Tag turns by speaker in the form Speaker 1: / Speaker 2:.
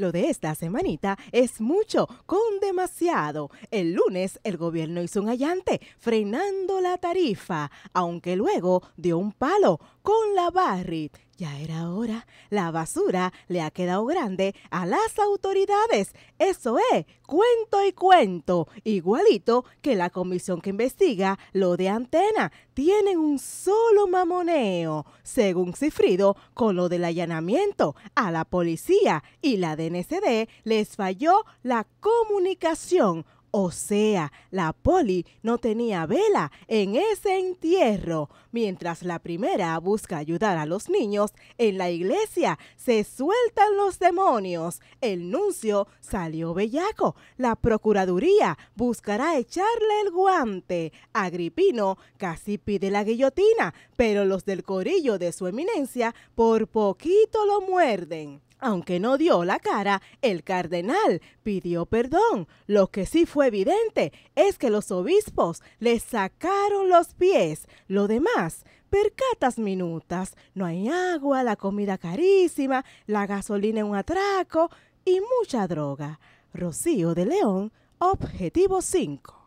Speaker 1: Lo de esta semanita es mucho, con demasiado. El lunes el gobierno hizo un allante, frenando la tarifa, aunque luego dio un palo con la Barrit ya era hora. La basura le ha quedado grande a las autoridades. Eso es, cuento y cuento. Igualito que la comisión que investiga lo de antena. Tienen un solo mamoneo, según Cifrido, con lo del allanamiento a la policía y la DNCD les falló la comunicación o sea, la poli no tenía vela en ese entierro. Mientras la primera busca ayudar a los niños, en la iglesia se sueltan los demonios. El nuncio salió bellaco. La procuraduría buscará echarle el guante. Agripino casi pide la guillotina, pero los del corillo de su eminencia por poquito lo muerden. Aunque no dio la cara, el cardenal pidió perdón. Lo que sí fue evidente es que los obispos le sacaron los pies. Lo demás, percatas minutas. No hay agua, la comida carísima, la gasolina en un atraco y mucha droga. Rocío de León, Objetivo 5.